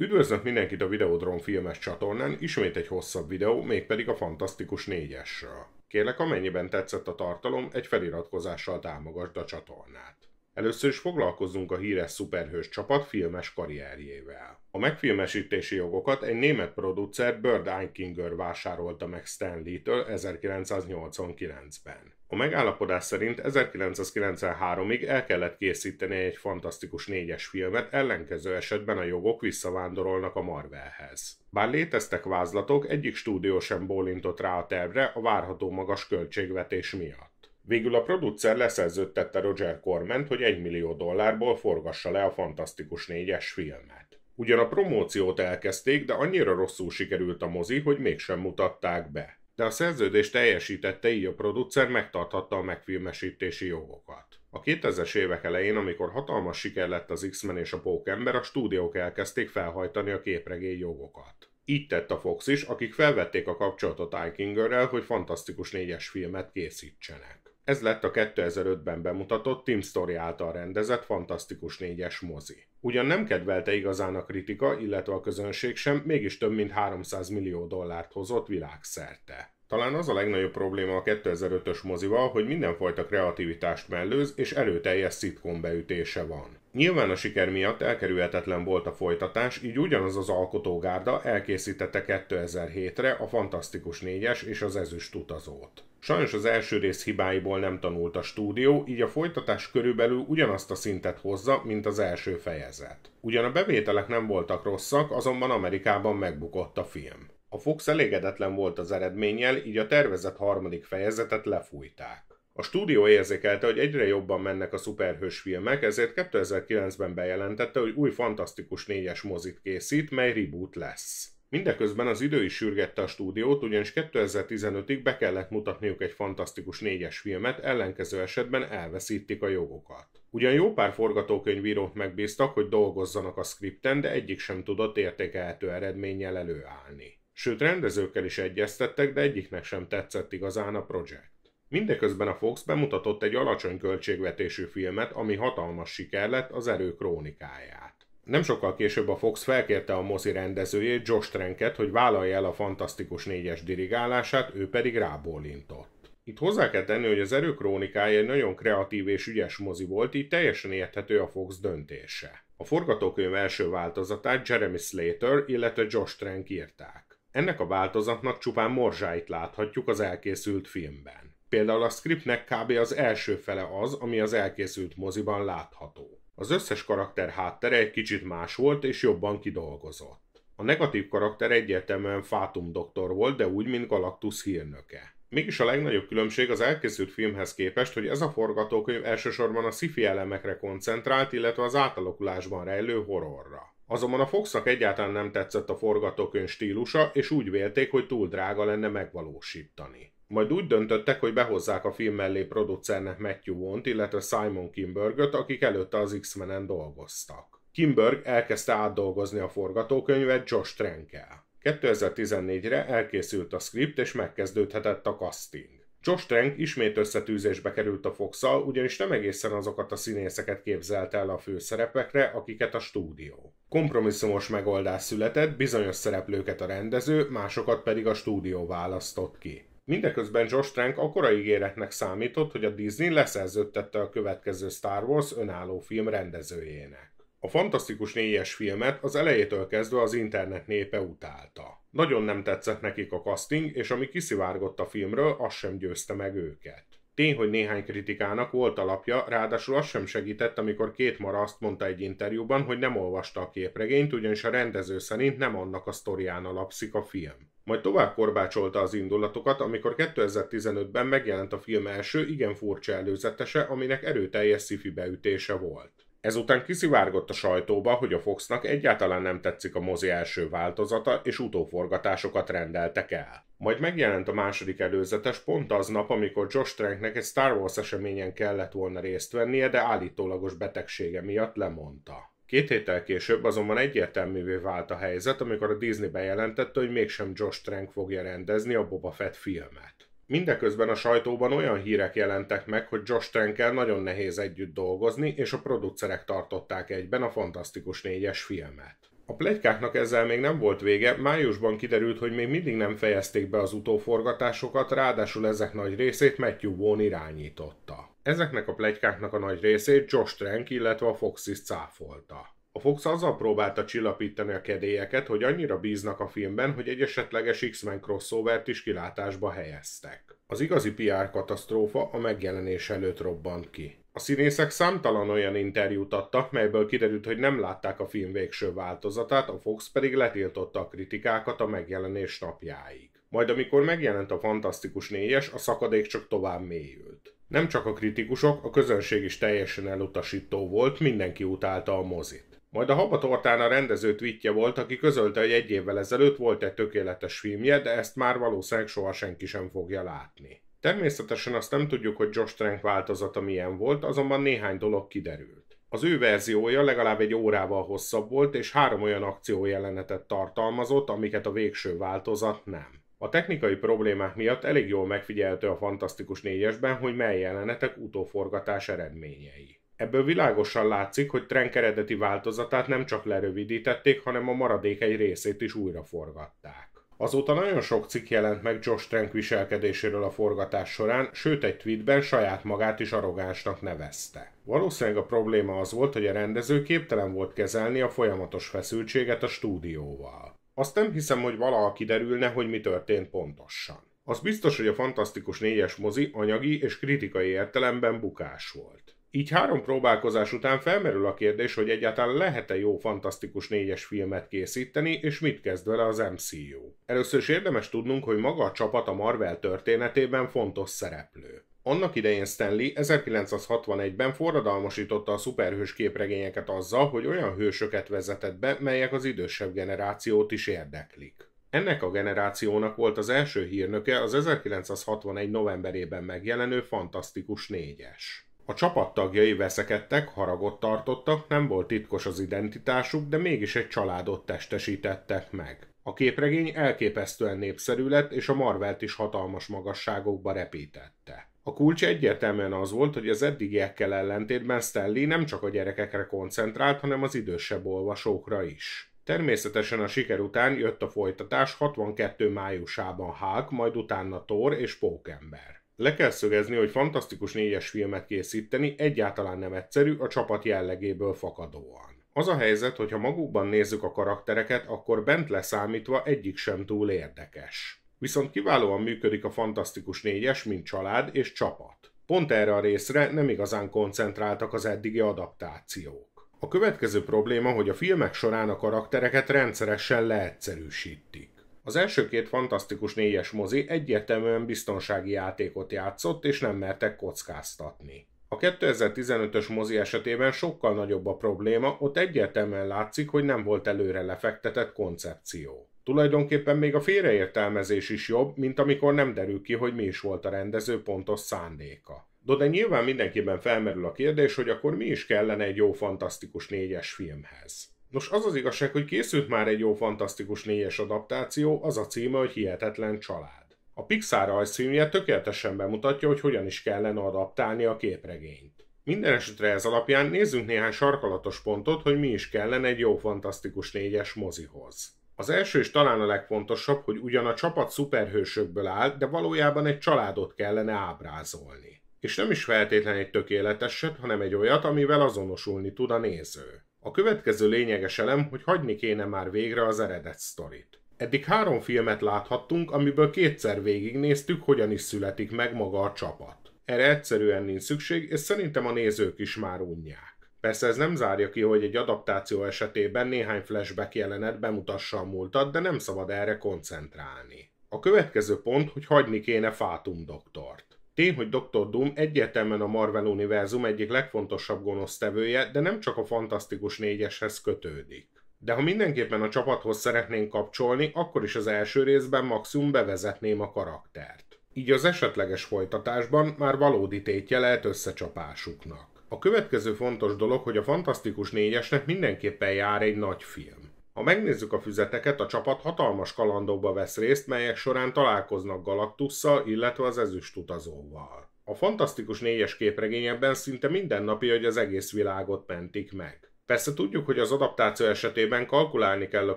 Üdvözlök mindenkit a Videodrom filmes csatornán, ismét egy hosszabb videó, mégpedig a Fantasztikus 4-esről. Kérlek, amennyiben tetszett a tartalom, egy feliratkozással támogasd a csatornát. Először is foglalkozzunk a híres szuperhős csapat filmes karrierjével. A megfilmesítési jogokat egy német producer Bird Einkinger vásárolta meg Stan Lee-től 1989-ben. A megállapodás szerint 1993-ig el kellett készíteni egy fantasztikus négyes filmet, ellenkező esetben a jogok visszavándorolnak a Marvelhez. Bár léteztek vázlatok, egyik stúdió sem bólintott rá a tervre a várható magas költségvetés miatt. Végül a producer leszerződtette Roger Corment, hogy 1 millió dollárból forgassa le a Fantasztikus 4-es filmet. Ugyan a promóciót elkezdték, de annyira rosszul sikerült a mozi, hogy mégsem mutatták be. De a szerződés teljesítette, így a producer megtarthatta a megfilmesítési jogokat. A 2000-es évek elején, amikor hatalmas siker lett az X-Men és a Pókember, a stúdiók elkezdték felhajtani a képregény jogokat. Így tett a Fox is, akik felvették a kapcsolatot Ikingerrel, hogy fantasztikus négyes filmet készítsenek. Ez lett a 2005-ben bemutatott Tim Story által rendezett Fantasztikus négyes mozi. Ugyan nem kedvelte igazán a kritika, illetve a közönség sem, mégis több mint 300 millió dollárt hozott világszerte. Talán az a legnagyobb probléma a 2005-ös mozival, hogy mindenfajta kreativitást mellőz és előteljes szitkom beütése van. Nyilván a siker miatt elkerülhetetlen volt a folytatás, így ugyanaz az alkotógárda elkészítette 2007-re a Fantasztikus 4-es és az Ezüst utazót. Sajnos az első rész hibáiból nem tanult a stúdió, így a folytatás körülbelül ugyanazt a szintet hozza, mint az első fejezet. Ugyan a bevételek nem voltak rosszak, azonban Amerikában megbukott a film. A Fox elégedetlen volt az eredménnyel, így a tervezett harmadik fejezetet lefújták. A stúdió érzékelte, hogy egyre jobban mennek a szuperhős filmek, ezért 2009-ben bejelentette, hogy új fantasztikus négyes mozit készít, mely reboot lesz. Mindeközben az idő is sürgette a stúdiót, ugyanis 2015-ig be kellett mutatniuk egy fantasztikus négyes filmet, ellenkező esetben elveszítik a jogokat. Ugyan jó pár forgatókönyvírót megbíztak, hogy dolgozzanak a skripten, de egyik sem tudott értékelhető eredménnyel előállni. Sőt, rendezőkkel is egyeztettek, de egyiknek sem tetszett igazán a projekt. Mindeközben a Fox bemutatott egy alacsony költségvetésű filmet, ami hatalmas siker lett az erő krónikáját. Nem sokkal később a Fox felkérte a mozi rendezőjét, Josh Trenket, hogy vállalja el a Fantasztikus négyes dirigálását, ő pedig rábólintott. Itt hozzá kell tenni, hogy az erő krónikája egy nagyon kreatív és ügyes mozi volt, így teljesen érthető a Fox döntése. A forgatókönyv első változatát Jeremy Slater, illetve Josh Trank írták. Ennek a változatnak csupán morzsáit láthatjuk az elkészült filmben. Például a scriptnek kb. az első fele az, ami az elkészült moziban látható. Az összes karakter háttere egy kicsit más volt és jobban kidolgozott. A negatív karakter egyértelműen Fátum doktor volt, de úgy, mint Galactus hírnöke. Mégis a legnagyobb különbség az elkészült filmhez képest, hogy ez a forgatókönyv elsősorban a sci elemekre koncentrált, illetve az átalakulásban rejlő horrorra. Azonban a Foxnak egyáltalán nem tetszett a forgatókönyv stílusa, és úgy vélték, hogy túl drága lenne megvalósítani. Majd úgy döntöttek, hogy behozzák a film mellé producernek Matthew Wont, illetve Simon Kimbergöt, akik előtte az X-Menen dolgoztak. Kimberg elkezdte átdolgozni a forgatókönyvet Josh Trenkel. 2014-re elkészült a script és megkezdődhetett a casting. Josh Trank ismét összetűzésbe került a fox ugyanis nem egészen azokat a színészeket képzelte el a főszerepekre, akiket a stúdió. Kompromisszumos megoldás született, bizonyos szereplőket a rendező, másokat pedig a stúdió választott ki. Mindeközben Josh Trank akkora ígéretnek számított, hogy a Disney leszerződtette a következő Star Wars önálló film rendezőjének. A fantasztikus négyes filmet az elejétől kezdve az internet népe utálta. Nagyon nem tetszett nekik a casting, és ami kiszivárgott a filmről, az sem győzte meg őket. Tény, hogy néhány kritikának volt alapja, ráadásul az sem segített, amikor két mara azt mondta egy interjúban, hogy nem olvasta a képregényt, ugyanis a rendező szerint nem annak a sztorián alapszik a film. Majd tovább korbácsolta az indulatokat, amikor 2015-ben megjelent a film első, igen furcsa előzetese, aminek erőteljes szifi beütése volt. Ezután kiszivárgott a sajtóba, hogy a Foxnak egyáltalán nem tetszik a mozi első változata, és utóforgatásokat rendeltek el. Majd megjelent a második előzetes pont az nap, amikor Josh Tranknek egy Star Wars eseményen kellett volna részt vennie, de állítólagos betegsége miatt lemondta. Két héttel később azonban egyértelművé vált a helyzet, amikor a Disney bejelentette, hogy mégsem Josh Trank fogja rendezni a Boba Fett filmet. Mindeközben a sajtóban olyan hírek jelentek meg, hogy Josh Trankkel nagyon nehéz együtt dolgozni, és a producerek tartották egyben a Fantasztikus 4-es filmet. A plegykáknak ezzel még nem volt vége, májusban kiderült, hogy még mindig nem fejezték be az utóforgatásokat, ráadásul ezek nagy részét Matthew Vaughn irányította. Ezeknek a plegykáknak a nagy részét Josh Trank, illetve a is cáfolta. A Fox azzal próbálta csillapítani a kedélyeket, hogy annyira bíznak a filmben, hogy egy esetleges X-Men crossover is kilátásba helyeztek. Az igazi PR katasztrófa a megjelenés előtt robbant ki. A színészek számtalan olyan interjút adtak, melyből kiderült, hogy nem látták a film végső változatát, a Fox pedig letiltotta a kritikákat a megjelenés napjáig. Majd amikor megjelent a Fantasztikus négyes, a szakadék csak tovább mélyült. Nem csak a kritikusok, a közönség is teljesen elutasító volt, mindenki utálta a mozit. Majd a habatortán a rendező tweetje volt, aki közölte, hogy egy évvel ezelőtt volt egy tökéletes filmje, de ezt már valószínűleg soha senki sem fogja látni. Természetesen azt nem tudjuk, hogy Josh Trank változata milyen volt, azonban néhány dolog kiderült. Az ő verziója legalább egy órával hosszabb volt, és három olyan akciójelenetet tartalmazott, amiket a végső változat nem. A technikai problémák miatt elég jól megfigyelhető a Fantasztikus négyesben, hogy mely jelenetek utóforgatás eredményei. Ebből világosan látszik, hogy Trank eredeti változatát nem csak lerövidítették, hanem a maradék egy részét is újraforgatták. Azóta nagyon sok cikk jelent meg Josh Trank viselkedéséről a forgatás során, sőt egy tweetben saját magát is arrogánsnak nevezte. Valószínűleg a probléma az volt, hogy a rendező képtelen volt kezelni a folyamatos feszültséget a stúdióval. Azt nem hiszem, hogy valaha kiderülne, hogy mi történt pontosan. Az biztos, hogy a Fantasztikus 4-es mozi anyagi és kritikai értelemben bukás volt. Így három próbálkozás után felmerül a kérdés, hogy egyáltalán lehet-e jó fantasztikus négyes filmet készíteni, és mit kezd vele az MCU. Először is érdemes tudnunk, hogy maga a csapat a Marvel történetében fontos szereplő. Annak idején Stanley 1961-ben forradalmasította a szuperhős képregényeket azzal, hogy olyan hősöket vezetett be, melyek az idősebb generációt is érdeklik. Ennek a generációnak volt az első hírnöke az 1961. novemberében megjelenő Fantasztikus 4-es. A csapattagjai veszekedtek, haragot tartottak, nem volt titkos az identitásuk, de mégis egy családot testesítettek meg. A képregény elképesztően népszerű lett, és a Marvelt is hatalmas magasságokba repítette. A kulcs egyértelműen az volt, hogy az eddigiekkel ellentétben Stanley nem csak a gyerekekre koncentrált, hanem az idősebb olvasókra is. Természetesen a siker után jött a folytatás 62. májusában Hulk, majd utána Thor és Pókember le kell szögezni, hogy fantasztikus négyes filmet készíteni egyáltalán nem egyszerű a csapat jellegéből fakadóan. Az a helyzet, hogy ha magukban nézzük a karaktereket, akkor bent leszámítva egyik sem túl érdekes. Viszont kiválóan működik a Fantasztikus négyes, mint család és csapat. Pont erre a részre nem igazán koncentráltak az eddigi adaptációk. A következő probléma, hogy a filmek során a karaktereket rendszeresen leegyszerűsítik. Az első két fantasztikus négyes mozi egyértelműen biztonsági játékot játszott, és nem mertek kockáztatni. A 2015-ös mozi esetében sokkal nagyobb a probléma, ott egyértelműen látszik, hogy nem volt előre lefektetett koncepció. Tulajdonképpen még a félreértelmezés is jobb, mint amikor nem derül ki, hogy mi is volt a rendező pontos szándéka. Do de nyilván mindenkiben felmerül a kérdés, hogy akkor mi is kellene egy jó fantasztikus négyes filmhez. Nos, az az igazság, hogy készült már egy jó fantasztikus négyes adaptáció, az a címe, hogy Hihetetlen Család. A Pixar rajzfilmje tökéletesen bemutatja, hogy hogyan is kellene adaptálni a képregényt. Minden esetre ez alapján nézzünk néhány sarkalatos pontot, hogy mi is kellene egy jó fantasztikus négyes mozihoz. Az első és talán a legfontosabb, hogy ugyan a csapat szuperhősökből áll, de valójában egy családot kellene ábrázolni. És nem is feltétlenül egy tökéleteset, hanem egy olyat, amivel azonosulni tud a néző. A következő lényeges elem, hogy hagyni kéne már végre az eredet sztorit. Eddig három filmet láthattunk, amiből kétszer végignéztük, hogyan is születik meg maga a csapat. Erre egyszerűen nincs szükség, és szerintem a nézők is már unják. Persze ez nem zárja ki, hogy egy adaptáció esetében néhány flashback jelenet bemutassa a múltat, de nem szabad erre koncentrálni. A következő pont, hogy hagyni kéne Fátum doktort. Tény, hogy Dr. Doom egyértelműen a Marvel univerzum egyik legfontosabb gonosztevője, de nem csak a Fantasztikus négyeshez kötődik. De ha mindenképpen a csapathoz szeretnénk kapcsolni, akkor is az első részben maximum bevezetném a karaktert. Így az esetleges folytatásban már valódi tétje lehet összecsapásuknak. A következő fontos dolog, hogy a Fantasztikus négyesnek mindenképpen jár egy nagy film. Ha megnézzük a füzeteket, a csapat hatalmas kalandokba vesz részt, melyek során találkoznak Galactusszal, illetve az ezüst utazóval. A fantasztikus négyes képregényekben szinte minden napi, hogy az egész világot mentik meg. Persze tudjuk, hogy az adaptáció esetében kalkulálni kell a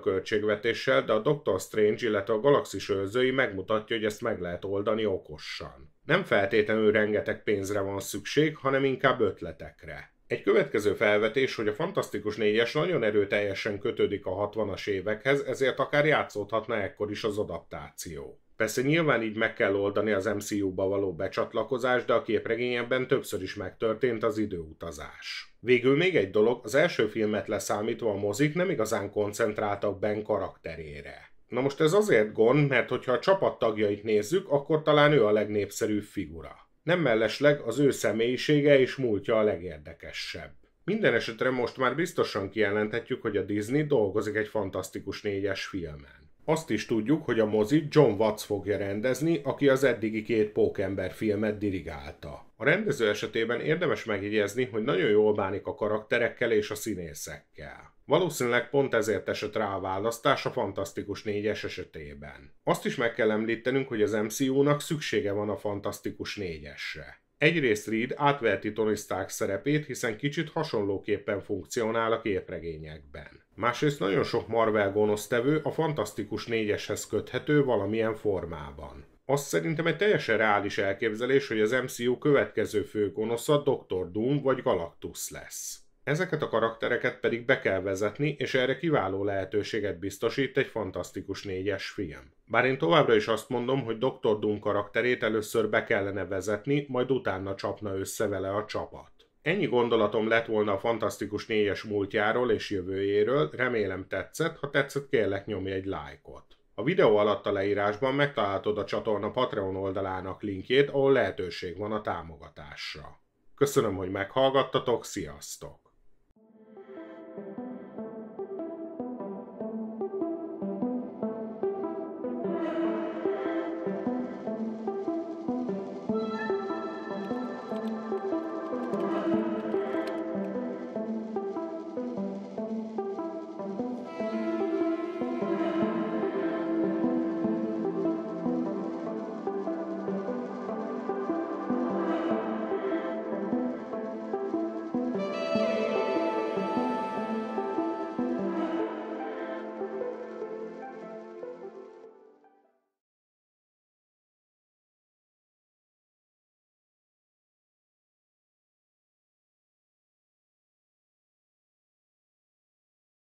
költségvetéssel, de a Doctor Strange, illetve a galaxis őrzői megmutatja, hogy ezt meg lehet oldani okosan. Nem feltétlenül rengeteg pénzre van szükség, hanem inkább ötletekre. Egy következő felvetés, hogy a Fantasztikus 4-es nagyon erőteljesen kötődik a 60-as évekhez, ezért akár játszódhatna ekkor is az adaptáció. Persze nyilván így meg kell oldani az MCU-ba való becsatlakozás, de a képregényekben többször is megtörtént az időutazás. Végül még egy dolog, az első filmet leszámítva a mozik nem igazán koncentráltak Ben karakterére. Na most ez azért gond, mert hogyha a csapat tagjait nézzük, akkor talán ő a legnépszerűbb figura. Nem mellesleg az ő személyisége és múltja a legérdekesebb. Minden esetre most már biztosan kijelenthetjük, hogy a Disney dolgozik egy fantasztikus négyes filmen. Azt is tudjuk, hogy a mozi John Watts fogja rendezni, aki az eddigi két pókember filmet dirigálta. A rendező esetében érdemes megjegyezni, hogy nagyon jól bánik a karakterekkel és a színészekkel. Valószínűleg pont ezért esett rá a választás a Fantasztikus 4-es esetében. Azt is meg kell említenünk, hogy az MCU-nak szüksége van a Fantasztikus 4-esre. Egyrészt Reed átverti Tony Stark szerepét, hiszen kicsit hasonlóképpen funkcionál a képregényekben. Másrészt nagyon sok Marvel gonosztevő a Fantasztikus 4-eshez köthető valamilyen formában. Azt szerintem egy teljesen reális elképzelés, hogy az MCU következő fő gonosza Dr. Doom vagy Galactus lesz. Ezeket a karaktereket pedig be kell vezetni, és erre kiváló lehetőséget biztosít egy fantasztikus négyes film. Bár én továbbra is azt mondom, hogy Dr. Doom karakterét először be kellene vezetni, majd utána csapna össze vele a csapat. Ennyi gondolatom lett volna a fantasztikus négyes múltjáról és jövőjéről, remélem tetszett, ha tetszett kérlek nyomj egy lájkot. A videó alatt a leírásban megtalálod a csatorna Patreon oldalának linkjét, ahol lehetőség van a támogatásra. Köszönöm, hogy meghallgattatok, sziasztok!